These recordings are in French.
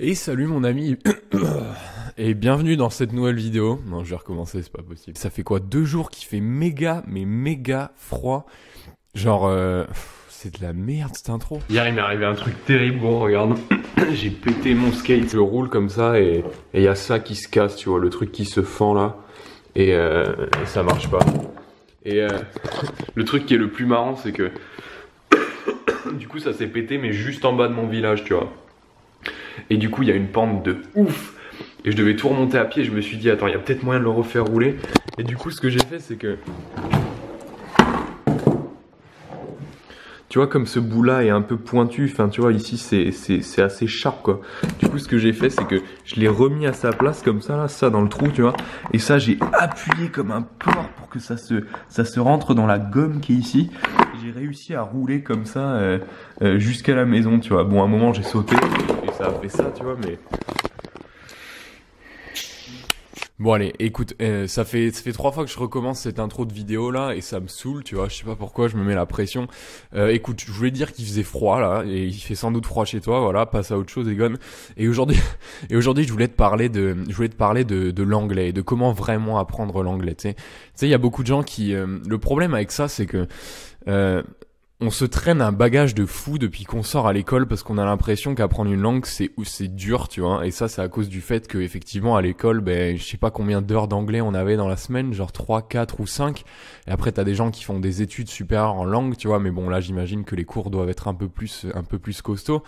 Et salut mon ami Et bienvenue dans cette nouvelle vidéo. Non, je vais recommencer, c'est pas possible. Ça fait quoi Deux jours qu'il fait méga, mais méga froid. Genre, euh, c'est de la merde cette intro. Hier, il m'est arrivé un truc terrible, gros, regarde. J'ai pété mon skate. Je roule comme ça et il y a ça qui se casse, tu vois, le truc qui se fend là. Et, euh, ça marche pas. Et euh, le truc qui est le plus marrant, c'est que du coup, ça s'est pété, mais juste en bas de mon village, tu vois. Et du coup, il y a une pente de ouf. Et je devais tout remonter à pied. Je me suis dit, attends, il y a peut-être moyen de le refaire rouler. Et du coup, ce que j'ai fait, c'est que. Tu vois, comme ce bout-là est un peu pointu, enfin, tu vois, ici, c'est assez sharp, quoi. Du coup, ce que j'ai fait, c'est que je l'ai remis à sa place, comme ça, là, ça, dans le trou, tu vois. Et ça, j'ai appuyé comme un porc pour que ça se, ça se rentre dans la gomme qui est ici j'ai réussi à rouler comme ça euh, euh, jusqu'à la maison, tu vois. Bon, à un moment, j'ai sauté, ça ça, tu vois, mais. Bon allez, écoute, euh, ça fait ça fait trois fois que je recommence cette intro de vidéo là et ça me saoule, tu vois. Je sais pas pourquoi, je me mets la pression. Euh, écoute, je voulais dire qu'il faisait froid là et il fait sans doute froid chez toi, voilà. Passe à autre chose, et Egon. Et aujourd'hui, et aujourd'hui, je voulais te parler de, je voulais te parler de de l'anglais, de comment vraiment apprendre l'anglais. Tu sais, il y a beaucoup de gens qui. Euh, le problème avec ça, c'est que on se traîne un bagage de fou depuis qu'on sort à l'école parce qu'on a l'impression qu'apprendre une langue c'est c'est dur, tu vois. Et ça c'est à cause du fait que effectivement à l'école, ben je sais pas combien d'heures d'anglais on avait dans la semaine, genre 3, 4 ou 5. Et après t'as des gens qui font des études supérieures en langue, tu vois, mais bon là j'imagine que les cours doivent être un peu plus un peu plus costauds.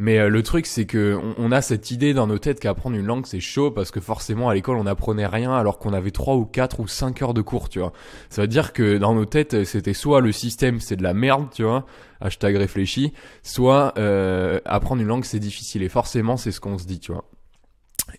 Mais euh, le truc, c'est que on, a cette idée dans nos têtes qu'apprendre une langue c'est chaud parce que forcément à l'école on apprenait rien alors qu'on avait trois ou quatre ou cinq heures de cours, tu vois. Ça veut dire que dans nos têtes euh, c'était soit le système c'est de la merde, tu vois, hashtag réfléchi, soit euh, apprendre une langue c'est difficile et forcément c'est ce qu'on se dit, tu vois.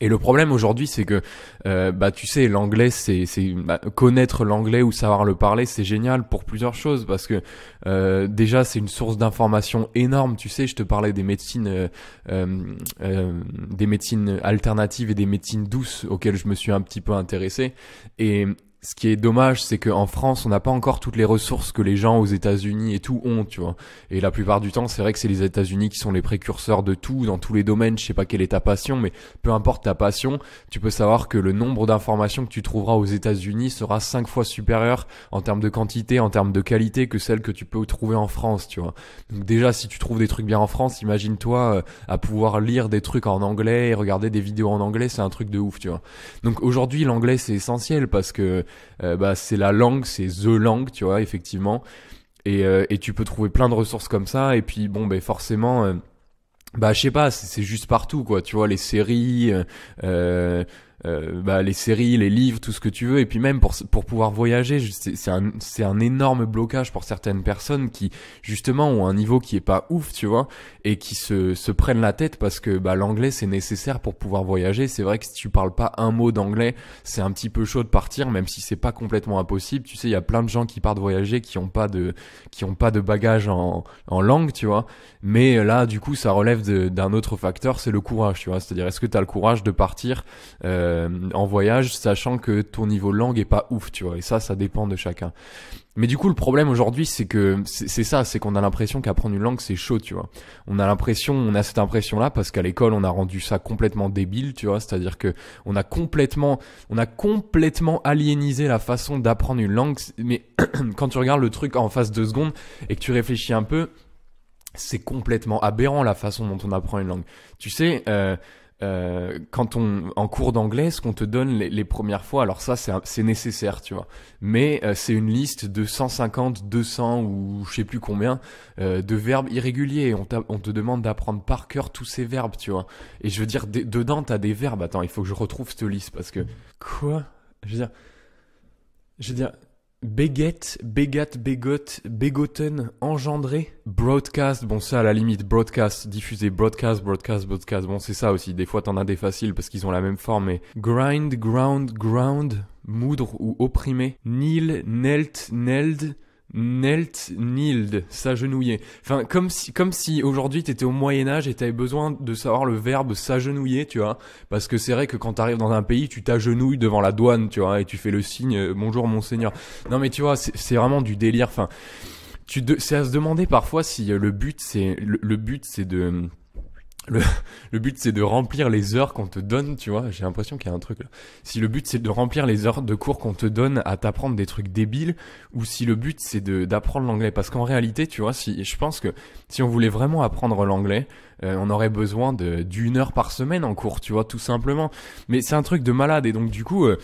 Et le problème aujourd'hui, c'est que, euh, bah, tu sais, l'anglais, c'est, c'est bah, connaître l'anglais ou savoir le parler, c'est génial pour plusieurs choses parce que euh, déjà, c'est une source d'information énorme. Tu sais, je te parlais des médecines, euh, des médecines alternatives et des médecines douces auxquelles je me suis un petit peu intéressé. Et, ce qui est dommage, c'est qu'en France, on n'a pas encore toutes les ressources que les gens aux États-Unis et tout ont, tu vois. Et la plupart du temps, c'est vrai que c'est les États-Unis qui sont les précurseurs de tout, dans tous les domaines. Je sais pas quelle est ta passion, mais peu importe ta passion, tu peux savoir que le nombre d'informations que tu trouveras aux États-Unis sera cinq fois supérieur en termes de quantité, en termes de qualité que celles que tu peux trouver en France, tu vois. Donc déjà, si tu trouves des trucs bien en France, imagine-toi euh, à pouvoir lire des trucs en anglais et regarder des vidéos en anglais, c'est un truc de ouf, tu vois. Donc aujourd'hui, l'anglais c'est essentiel parce que euh, bah, c'est la langue, c'est the langue, tu vois, effectivement. Et, euh, et, tu peux trouver plein de ressources comme ça. Et puis bon, ben, forcément, euh, bah je sais pas, c'est juste partout, quoi. Tu vois, les séries. Euh, bah, les séries, les livres, tout ce que tu veux. Et puis même pour, pour pouvoir voyager, c'est un, un énorme blocage pour certaines personnes qui justement ont un niveau qui est pas ouf, tu vois, et qui se, se prennent la tête parce que bah, l'anglais c'est nécessaire pour pouvoir voyager. C'est vrai que si tu parles pas un mot d'anglais, c'est un petit peu chaud de partir, même si c'est pas complètement impossible. Tu sais, il y a plein de gens qui partent voyager qui ont pas de qui ont pas de bagage en, en langue, tu vois. Mais là, du coup, ça relève d'un autre facteur, c'est le courage, tu vois. C'est-à-dire, est-ce que tu as le courage de partir euh, euh, en voyage, sachant que ton niveau de langue est pas ouf, tu vois. Et ça, ça dépend de chacun. Mais du coup, le problème aujourd'hui, c'est que c'est ça, c'est qu'on a l'impression qu'apprendre une langue, c'est chaud, tu vois. On a l'impression, on a cette impression-là parce qu'à l'école, on a rendu ça complètement débile, tu vois. C'est-à-dire que on a complètement, on a complètement aliénisé la façon d'apprendre une langue. Mais quand tu regardes le truc en face de secondes et que tu réfléchis un peu, c'est complètement aberrant la façon dont on apprend une langue. Tu sais, euh, euh, quand on en cours d'anglais, ce qu'on te donne les, les, premières fois, alors ça c'est nécessaire, tu vois. Mais euh, c'est une liste de 150, 200 ou je sais plus combien euh, de verbes irréguliers. On, on te demande d'apprendre par cœur tous ces verbes, tu vois. Et je veux dire, dedans t'as des verbes. Attends, il faut que je retrouve cette liste parce que quoi Je veux dire, je veux dire, Begette, Begat, Begot, Begotten, engendré, Broadcast, bon ça à la limite, Broadcast, diffuser, Broadcast, Broadcast, Broadcast, bon c'est ça aussi, des fois t'en as des faciles parce qu'ils ont la même forme, mais Grind, Ground, Ground, Moudre ou opprimé, Nil, Nelt, Neld, Nelt nild, s'agenouiller. Enfin, comme si, comme si aujourd'hui t'étais au Moyen-Âge et t'avais besoin de savoir le verbe s'agenouiller, tu vois. Parce que c'est vrai que quand t'arrives dans un pays, tu t'agenouilles devant la douane, tu vois, et tu fais le signe euh, bonjour monseigneur. Non mais tu vois, c'est vraiment du délire, enfin. Tu C'est à se demander parfois si euh, le but c'est, le but c'est de, le, but c'est de remplir les heures qu'on te donne, tu vois. J'ai l'impression qu'il y a un truc là. Si le but c'est de remplir les heures de cours qu'on te donne à t'apprendre des trucs débiles, ou si le but c'est d'apprendre l'anglais, parce qu'en réalité, tu vois, si je pense que si on voulait vraiment apprendre l'anglais, euh, on aurait besoin d'une heure par semaine en cours, tu vois, tout simplement. Mais c'est un truc de malade, et donc du coup. Euh,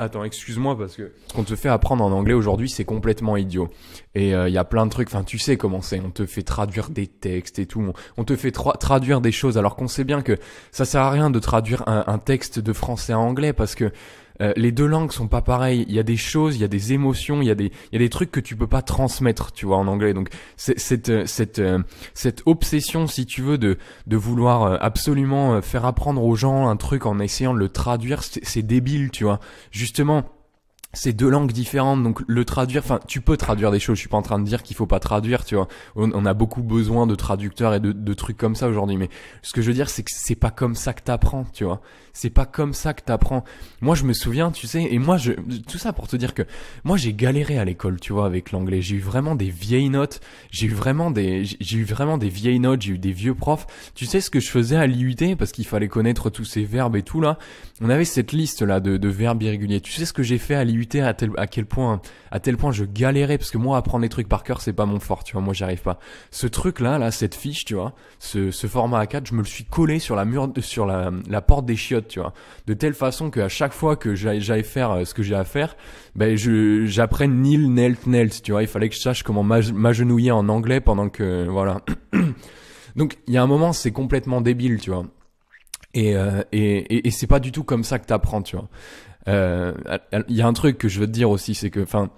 attends, excuse-moi parce que ce qu'on te fait apprendre en anglais aujourd'hui, c'est complètement idiot. Et euh, il y a plein de trucs, enfin tu sais comment c'est, on te fait traduire des textes et tout, on, te fait traduire des choses alors qu'on sait bien que ça sert à rien de traduire un, un texte de français à anglais parce que euh, les deux langues sont pas pareilles. Il y a des choses, il y a des émotions, il y a des, il y a des trucs que tu peux pas transmettre, tu vois, en anglais. Donc cette, euh, cette, euh, cette obsession, si tu veux, de, de vouloir absolument faire apprendre aux gens un truc en essayant de le traduire, c'est débile, tu vois. Justement c'est deux langues différentes, donc le traduire, enfin, tu peux traduire des choses. Je suis pas en train de dire qu'il faut pas traduire, tu vois. On, a beaucoup besoin de traducteurs et de, de trucs comme ça aujourd'hui. Mais ce que je veux dire, c'est que c'est pas comme ça que t'apprends, tu vois. C'est pas comme ça que t'apprends. Moi, je me souviens, tu sais, et moi, je, tout ça pour te dire que moi, j'ai galéré à l'école, tu vois, avec l'anglais. J'ai eu vraiment des vieilles notes. J'ai eu vraiment des, j'ai eu vraiment des vieilles notes. J'ai eu des vieux profs. Tu sais ce que je faisais à l'IUT parce qu'il fallait connaître tous ces verbes et tout là. On avait cette liste là de, de verbes irréguliers. Tu sais ce que j'ai fait à l'IUT à tel quel point à tel point je galérais parce que moi apprendre les trucs par cœur c'est pas mon fort tu vois moi j'arrive pas ce truc là là cette fiche tu vois ce, ce format A4 je me le suis collé sur la mur sur la, porte des chiottes tu vois de telle façon qu'à chaque fois que j'allais faire euh, ce que j'ai à faire ben je j'apprenne nil nelt nelt tu vois il fallait que je sache comment m'agenouiller en anglais pendant que euh, voilà donc il y a un moment c'est complètement débile tu vois et, euh, c'est pas du tout comme ça que t'apprends, tu vois. Euh, il y a un truc que je veux te dire aussi, c'est que, enfin,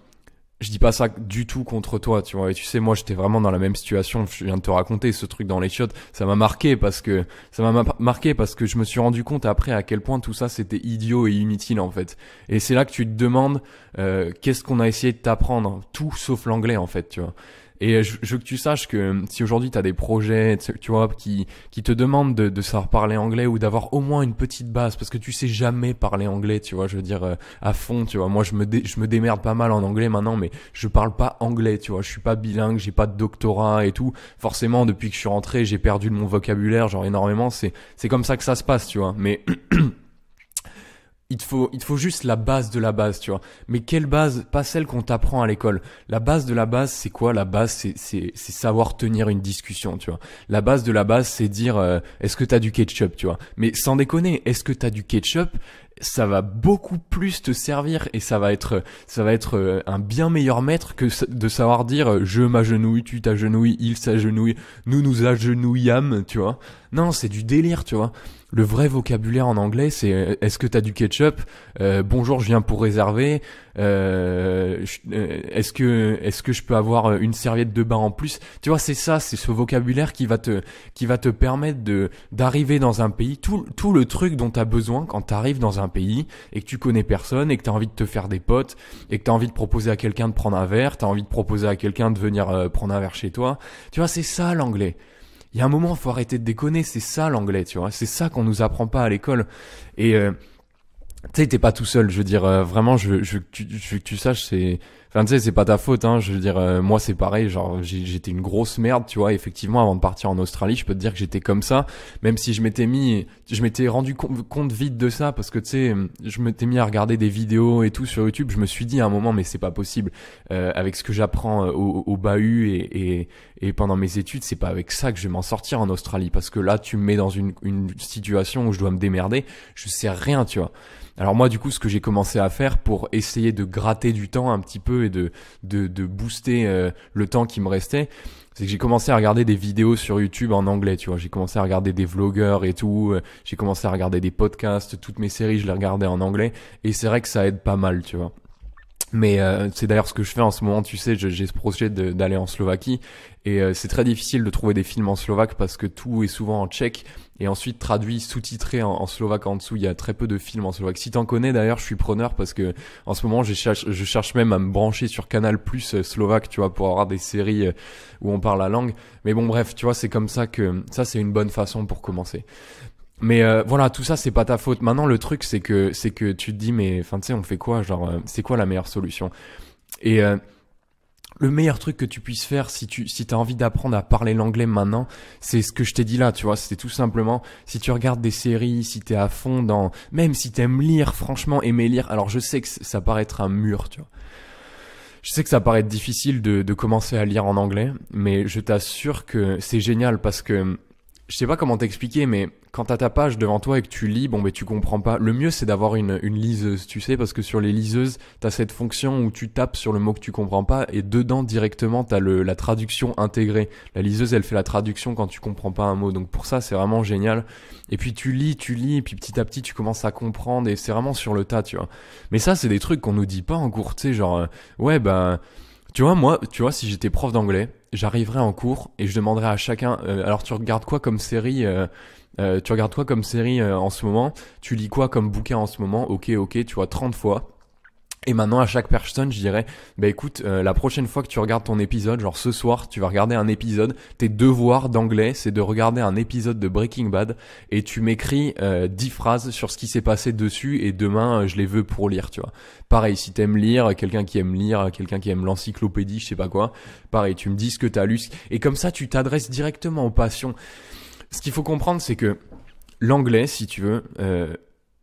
je dis pas ça du tout contre toi, tu vois. Et tu sais, moi, j'étais vraiment dans la même situation. Je viens de te raconter ce truc dans les chiottes. Ça m'a marqué parce que ça m'a marqué parce que je me suis rendu compte après à quel point tout ça c'était idiot et inutile en fait. Et c'est là que tu te demandes euh, qu'est-ce qu'on a essayé de t'apprendre, tout sauf l'anglais en fait, tu vois. Et je, veux que tu saches que hum, si aujourd'hui tu as des projets, tu vois, qui, qui te demandent de, savoir parler anglais ou d'avoir au moins une petite base, parce que tu sais jamais parler anglais, tu vois, je veux dire, euh, à fond, tu vois. Moi, je me, je me démerde pas mal en anglais maintenant, mais je parle pas anglais, tu vois. Je suis pas bilingue, j'ai pas de doctorat et tout. Forcément, depuis que je suis rentré, j'ai perdu mon vocabulaire, genre énormément. C'est, c'est comme ça que ça se passe, tu vois. Mais il faut, il faut juste la base de la base, tu vois. Mais quelle base Pas celle qu'on t'apprend à l'école. La base de la base, c'est quoi La base, c'est, c'est, savoir tenir une discussion, tu vois. La base de la base, c'est dire, euh, est-ce que t'as du ketchup, tu vois. Mais sans déconner, est-ce que t'as du ketchup ça va beaucoup plus te servir et ça va être ça va être euh, un bien meilleur maître que de savoir dire euh, je m'agenouille, tu t'agenouilles, il s'agenouille, nous nous agenouillâmes, tu vois. Non, c'est du délire, tu vois. Le vrai vocabulaire en anglais, c'est euh, est-ce que t'as du ketchup Bonjour, je viens pour réserver. Euh, euh, est-ce que est-ce que je peux avoir euh, une serviette de bain en plus tu vois c'est ça c'est ce vocabulaire qui va te qui va te permettre de d'arriver dans un pays tout tout le truc dont tu as besoin quand tu arrives dans un pays et que tu connais personne et que tu as envie de te faire des potes et que tu as envie de proposer à quelqu'un de prendre un verre tu as envie de proposer à quelqu'un de venir euh, prendre un verre chez toi tu vois c'est ça l'anglais il y a un moment faut arrêter de déconner c'est ça l'anglais tu vois c'est ça qu'on nous apprend pas à l'école et tu sais, t'es pas tout seul. Je veux dire, euh, vraiment, je, je, je, veux que tu saches, c'est Enfin, tu sais, c'est pas ta faute, hein. Je veux dire, euh, moi, c'est pareil. Genre, j'étais une grosse merde, tu vois. Effectivement, avant de partir en Australie, je peux te dire que j'étais comme ça. Même si je m'étais mis, je m'étais rendu compte vite de ça parce que, tu sais, je m'étais mis à regarder des vidéos et tout sur YouTube. Je me suis dit à un moment, mais c'est pas possible. Euh, avec ce que j'apprends euh, au, au, bahut et, et, et, pendant mes études, c'est pas avec ça que je vais m'en sortir en Australie parce que là, tu me mets dans une, une situation où je dois me démerder. Je sais rien, tu vois. Alors moi, du coup, ce que j'ai commencé à faire pour essayer de gratter du temps un petit peu et de, de, de booster euh, le temps qui me restait, c'est que j'ai commencé à regarder des vidéos sur YouTube en anglais, tu vois. J'ai commencé à regarder des vlogueurs et tout. Euh, j'ai commencé à regarder des podcasts. Toutes mes séries, je les regardais en anglais. Et c'est vrai que ça aide pas mal, tu vois. Mais euh, c'est d'ailleurs ce que je fais en ce moment, tu sais, j'ai ce projet d'aller en Slovaquie et euh, c'est très difficile de trouver des films en slovaque parce que tout est souvent en tchèque et ensuite traduit, sous-titré en, slovaque en dessous. Il y a très peu de films en slovaque. Si t'en connais d'ailleurs, je suis preneur parce que en ce moment, je cherche, je cherche même à me brancher sur Canal Plus euh, slovaque, tu vois, pour avoir des séries où on parle la langue. Mais bon, bref, tu vois, c'est comme ça que ça, c'est une bonne façon pour commencer. Mais euh, voilà, tout ça, c'est pas ta faute. Maintenant, le truc, c'est que, c'est que tu te dis, mais enfin, tu sais, on fait quoi Genre, euh, c'est quoi la meilleure solution Et euh, le meilleur truc que tu puisses faire si tu si t'as envie d'apprendre à parler l'anglais maintenant, c'est ce que je t'ai dit là, tu vois. C'est tout simplement si tu regardes des séries, si t'es à fond dans, même si t'aimes lire, franchement, aimer lire. Alors, je sais que ça paraît être un mur, tu vois. Je sais que ça paraît difficile de commencer à lire en anglais, mais je t'assure que c'est génial parce que je sais pas comment t'expliquer, mais quand t'as ta page devant toi et que tu lis, bon, mais tu comprends pas. Le mieux, c'est d'avoir une, une liseuse, tu sais, parce que sur les liseuses, t'as cette fonction où tu tapes sur le mot que tu comprends pas et dedans, directement, t'as le, la traduction intégrée. La liseuse, elle fait la traduction quand tu comprends pas un mot. Donc pour ça, c'est vraiment génial. Et puis tu lis, tu lis, et puis petit à petit, tu commences à comprendre et c'est vraiment sur le tas, tu vois. Mais ça, c'est des trucs qu'on nous dit pas en cours, tu sais, genre, euh, ouais, ben, tu vois, moi, tu vois, si j'étais prof d'anglais, j'arriverais en cours et je demanderais à chacun, euh, alors tu regardes quoi comme série euh, euh, tu regardes quoi comme série en ce moment Tu lis quoi comme bouquin en ce moment Ok, ok, tu vois 30 fois. Et maintenant, à chaque personne, je dirais, bah écoute, euh, la prochaine fois que tu regardes ton épisode, genre ce soir, tu vas regarder un épisode, tes devoirs d'anglais, c'est de regarder un épisode de Breaking Bad, et tu m'écris euh, 10 phrases sur ce qui s'est passé dessus, et demain, euh, je les veux pour lire, tu vois. Pareil, si t'aimes lire, quelqu'un qui aime lire, quelqu'un qui aime l'encyclopédie, je sais pas quoi, pareil, tu me dis ce que t'as lu, et comme ça, tu t'adresses directement aux passions. Ce qu'il faut comprendre, c'est que l'anglais, si tu veux, euh,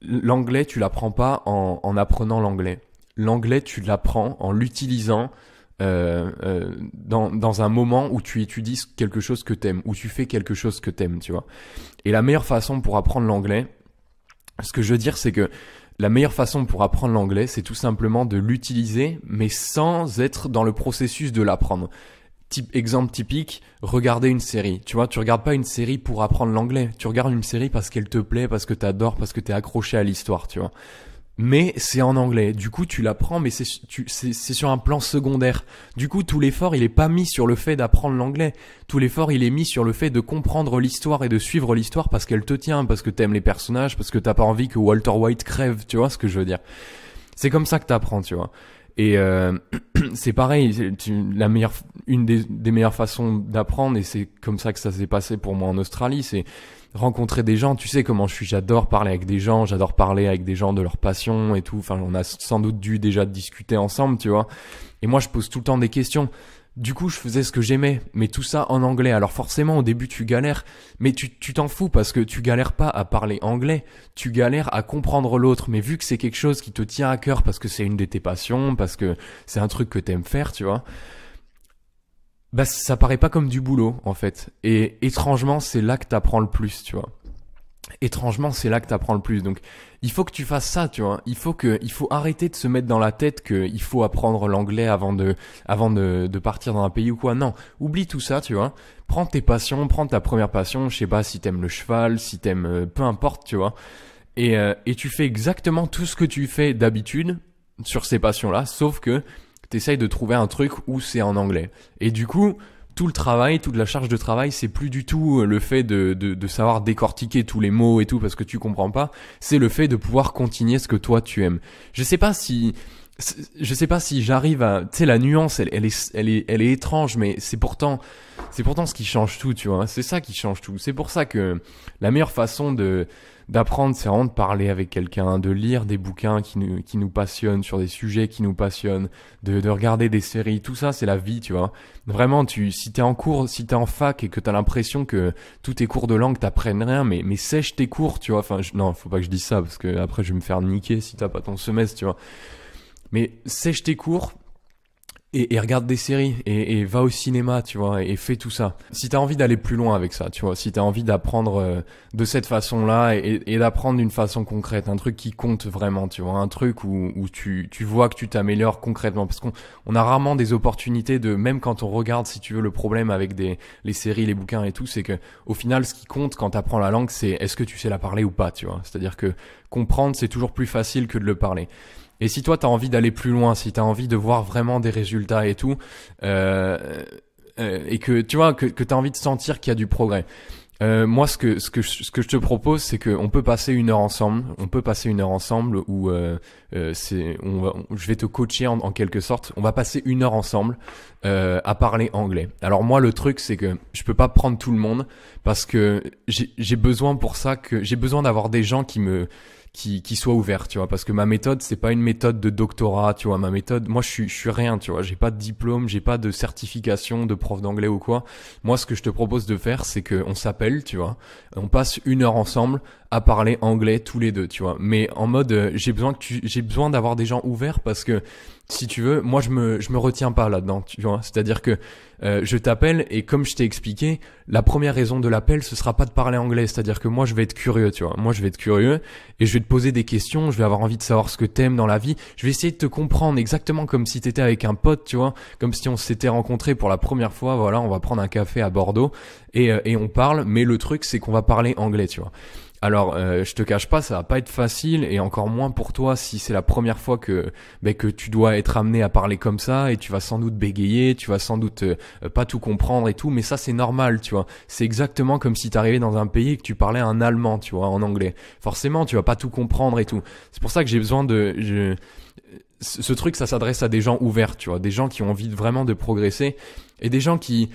l'anglais, tu l'apprends pas en, en apprenant l'anglais l'anglais, tu l'apprends en l'utilisant euh, euh, dans, dans un moment où tu étudies quelque chose que t'aimes, où tu fais quelque chose que t'aimes, tu vois. Et la meilleure façon pour apprendre l'anglais, ce que je veux dire, c'est que la meilleure façon pour apprendre l'anglais, c'est tout simplement de l'utiliser, mais sans être dans le processus de l'apprendre. Type, exemple typique, regarder une série. Tu vois, tu regardes pas une série pour apprendre l'anglais. Tu regardes une série parce qu'elle te plaît, parce que tu t'adores, parce que tu es accroché à l'histoire, tu vois mais c'est en anglais. Du coup, tu l'apprends, mais c'est sur un plan secondaire. Du coup, tout l'effort, il est pas mis sur le fait d'apprendre l'anglais. Tout l'effort, il est mis sur le fait de comprendre l'histoire et de suivre l'histoire parce qu'elle te tient, parce que t'aimes les personnages, parce que t'as pas envie que Walter White crève, tu vois ce que je veux dire. C'est comme ça que t'apprends, tu vois. Et euh, c'est pareil, la meilleure, une des meilleures façons d'apprendre, et c'est comme ça que ça s'est passé pour moi en Australie, c'est rencontrer des gens. Tu sais comment je suis, j'adore parler avec des gens, j'adore parler avec des gens de leur passion et tout. Enfin, on a sans doute dû déjà discuter ensemble, tu vois. Et moi, je pose tout le temps des questions. Du coup, je faisais ce que j'aimais, mais tout ça en anglais. Alors forcément, au début, tu galères, mais tu t'en fous parce que tu galères pas à parler anglais, tu galères à comprendre l'autre. Mais vu que c'est quelque chose qui te tient à cœur parce que c'est une de tes passions, parce que c'est un truc que t'aimes faire, tu vois, bah ça paraît pas comme du boulot en fait. Et étrangement, c'est là que t'apprends le plus, tu vois. Étrangement, c'est là que t'apprends le plus. Donc, il faut que tu fasses ça, tu vois. Il faut que, il faut arrêter de se mettre dans la tête que il faut apprendre l'anglais avant de, avant de, partir dans un pays ou quoi. Non, oublie tout ça, tu vois. Prends tes passions, prends ta première passion. Je sais pas si t'aimes le cheval, si t'aimes, euh, peu importe, tu vois. Et, euh, et tu fais exactement tout ce que tu fais d'habitude sur ces passions-là, sauf que t'essayes de trouver un truc où c'est en anglais. Et du coup, tout le travail, toute la charge de travail, c'est plus du tout euh, le fait de, de, de, savoir décortiquer tous les mots et tout parce que tu comprends pas, c'est le fait de pouvoir continuer ce que toi tu aimes. Je sais pas si je sais pas si j'arrive à tu sais la nuance elle, elle, est elle est elle est étrange mais c'est pourtant c'est pourtant ce qui change tout tu vois c'est ça qui change tout c'est pour ça que la meilleure façon de d'apprendre c'est vraiment de parler avec quelqu'un de lire des bouquins qui nous qui nous passionnent sur des sujets qui nous passionnent de de regarder des séries tout ça c'est la vie tu vois vraiment tu si t'es en cours si t'es en fac et que t'as l'impression que tous tes cours de langue t'apprennent rien mais mais sèche tes cours tu vois enfin je, non faut pas que je dise ça parce que après je vais me faire niquer si t'as pas ton semestre tu vois mais sèche tes cours et, regarde des séries et, va au cinéma, tu vois, et, fais tout ça. Si t'as envie d'aller plus loin avec ça, tu vois, si t'as envie d'apprendre euh, de cette façon-là et, d'apprendre d'une façon concrète, un truc qui compte vraiment, tu vois, un truc où, tu, vois que tu t'améliores concrètement, parce qu'on a rarement des opportunités de, même quand on regarde, si tu veux, le problème avec des, les séries, les bouquins et tout, c'est que au final, ce qui compte quand t'apprends la langue, c'est est-ce que tu sais la parler ou pas, tu vois. C'est-à-dire que comprendre, c'est toujours plus facile que de le parler. Et si toi, tu as envie d'aller plus loin, si tu as envie de voir vraiment des résultats et tout, euh, euh, et que tu vois, que, que tu as envie de sentir qu'il y a du progrès. Euh, moi, ce que, ce, que, ce que je te propose, c'est qu'on peut passer une heure ensemble. On peut passer une heure ensemble où euh, euh c'est, je vais te coacher en, quelque sorte. On va passer une heure ensemble euh, à parler anglais. Alors moi, le truc, c'est que je peux pas prendre tout le monde parce que j'ai, j'ai besoin pour ça que j'ai besoin d'avoir des gens qui me qui, qui soit ouvert, tu vois. Parce que ma méthode, c'est pas une méthode de doctorat, tu vois. Ma méthode, moi, je suis, je suis rien, tu vois. J'ai pas de diplôme, j'ai pas de certification de prof d'anglais ou quoi. Moi, ce que je te propose de faire, c'est qu'on s'appelle, tu vois. On passe une heure ensemble à parler anglais tous les deux, tu vois. Mais en mode, euh, j'ai besoin que tu, j'ai besoin d'avoir des gens ouverts parce que si tu veux, moi je me, je me retiens pas là-dedans, tu vois. C'est-à-dire que euh, je t'appelle et comme je t'ai expliqué, la première raison de l'appel, ce sera pas de parler anglais. C'est-à-dire que moi je vais être curieux, tu vois. Moi je vais être curieux et je vais te poser des questions, je vais avoir envie de savoir ce que t'aimes dans la vie. Je vais essayer de te comprendre exactement comme si tu étais avec un pote, tu vois. Comme si on s'était rencontré pour la première fois, voilà, on va prendre un café à Bordeaux et, euh, et on parle, mais le truc c'est qu'on va parler anglais, tu vois. Alors, euh, je te cache pas, ça va pas être facile, et encore moins pour toi si c'est la première fois que ben, que tu dois être amené à parler comme ça, et tu vas sans doute bégayer, tu vas sans doute euh, pas tout comprendre et tout, mais ça c'est normal, tu vois. C'est exactement comme si t'arrivais dans un pays et que tu parlais un allemand, tu vois, en anglais. Forcément, tu vas pas tout comprendre et tout. C'est pour ça que j'ai besoin de... Ce truc, ça s'adresse à des gens ouverts, tu vois, des gens qui ont envie vraiment de progresser, et des gens qui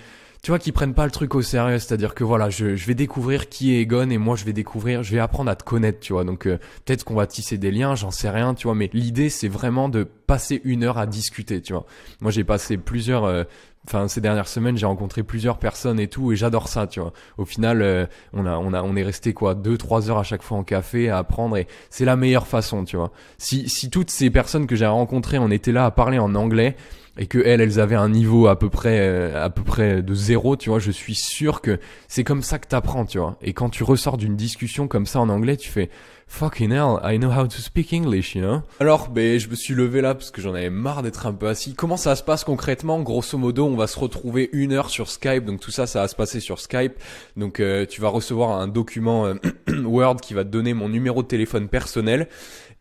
tu vois, qui prennent pas le truc au sérieux. C'est-à-dire que voilà, je, je, vais découvrir qui est Egon et moi je vais découvrir, je vais apprendre à te connaître, tu vois. Donc euh, peut-être qu'on va tisser des liens, j'en sais rien, tu vois. Mais l'idée c'est vraiment de passer une heure à discuter, tu vois. Moi j'ai passé plusieurs, euh, enfin ces dernières semaines j'ai rencontré plusieurs personnes et tout et j'adore ça tu vois au final euh, on a on a on est resté quoi deux trois heures à chaque fois en café à apprendre et c'est la meilleure façon tu vois si si toutes ces personnes que j'ai rencontrées on était là à parler en anglais et que elles, elles avaient un niveau à peu près, euh, à peu près de zéro, tu vois, je suis sûr que c'est comme ça que t'apprends, tu vois. Et quand tu ressors d'une discussion comme ça en anglais, tu fais fucking hell, I know how to speak English, you know. Alors, ben, je me suis levé là parce que j'en avais marre d'être un peu assis. Comment ça se passe concrètement Grosso modo, on va se retrouver une heure sur Skype, donc tout ça, ça va se passer sur Skype. Donc, euh, tu vas recevoir un document euh, Word qui va te donner mon numéro de téléphone personnel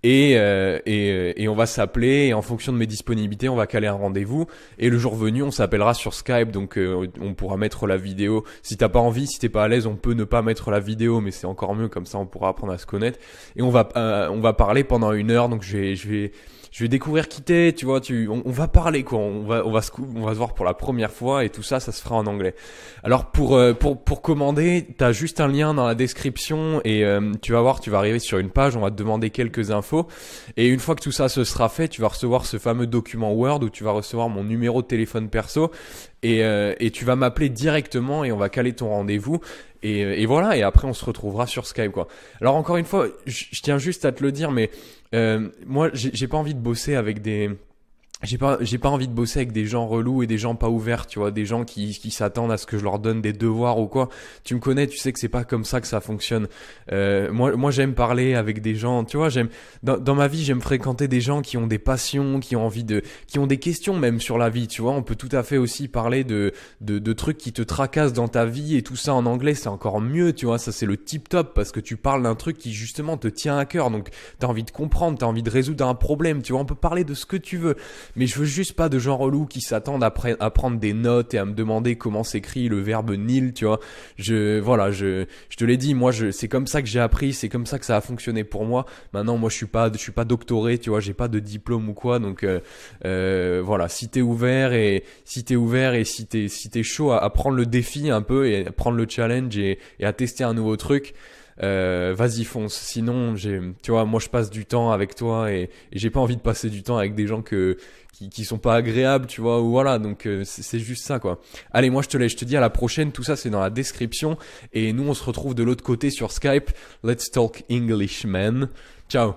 et, euh, euh, et, on va s'appeler et en fonction de mes disponibilités on va caler un rendez-vous et le jour venu on s'appellera sur Skype donc euh, on pourra mettre la vidéo si t'as pas envie si t'es pas à l'aise on peut ne pas mettre la vidéo mais c'est encore mieux comme ça on pourra apprendre à se connaître et on va on va parler pendant une heure donc je vais je vais je vais découvrir qui t'es, tu vois, tu, on, va parler quoi, on va, on va se, on va se voir pour la première fois et tout ça, ça se fera en anglais. Alors pour euh, pour pour commander, t'as juste un lien dans la description et euh, tu vas voir, tu vas arriver sur une page, on va te demander quelques infos et une fois que tout ça se sera fait, tu vas recevoir ce fameux document Word où tu vas recevoir mon numéro de téléphone perso et, euh, et tu vas m'appeler directement et on va caler ton rendez-vous et, et voilà et après on se retrouvera sur Skype quoi. Alors encore une fois, je tiens juste à te le dire mais euh, moi, j'ai pas envie de bosser avec des j'ai pas j'ai pas envie de bosser avec des gens relous et des gens pas ouverts tu vois des gens qui qui s'attendent à ce que je leur donne des devoirs ou quoi tu me connais tu sais que c'est pas comme ça que ça fonctionne euh, moi moi j'aime parler avec des gens tu vois j'aime dans, dans ma vie j'aime fréquenter des gens qui ont des passions qui ont envie de qui ont des questions même sur la vie tu vois on peut tout à fait aussi parler de de, de trucs qui te tracassent dans ta vie et tout ça en anglais c'est encore mieux tu vois ça c'est le tip top parce que tu parles d'un truc qui justement te tient à cœur donc t'as envie de comprendre t'as envie de résoudre un problème tu vois on peut parler de ce que tu veux mais je veux juste pas de gens relous qui s'attendent à, prendre des notes et à me demander comment s'écrit le verbe nil, tu vois. Je, voilà, je, je te l'ai dit, moi, je, c'est comme ça que j'ai appris, c'est comme ça que ça a fonctionné pour moi. Maintenant, moi, je suis pas, je suis pas doctoré, tu vois, j'ai pas de diplôme ou quoi, donc euh, euh, voilà, si t'es ouvert et si t'es ouvert et si t'es, si t'es chaud à, prendre le défi un peu et à prendre le challenge et à tester un nouveau truc euh, vas-y fonce. Sinon, j'ai, tu vois, moi je passe du temps avec toi et, j'ai pas envie de passer du temps avec des gens que qui, qui sont pas agréables, tu vois. Ou voilà, donc euh, c'est juste ça quoi. Allez, moi je te laisse, je te dis à la prochaine. Tout ça c'est dans la description et nous on se retrouve de l'autre côté sur Skype. Let's talk English, man. Ciao.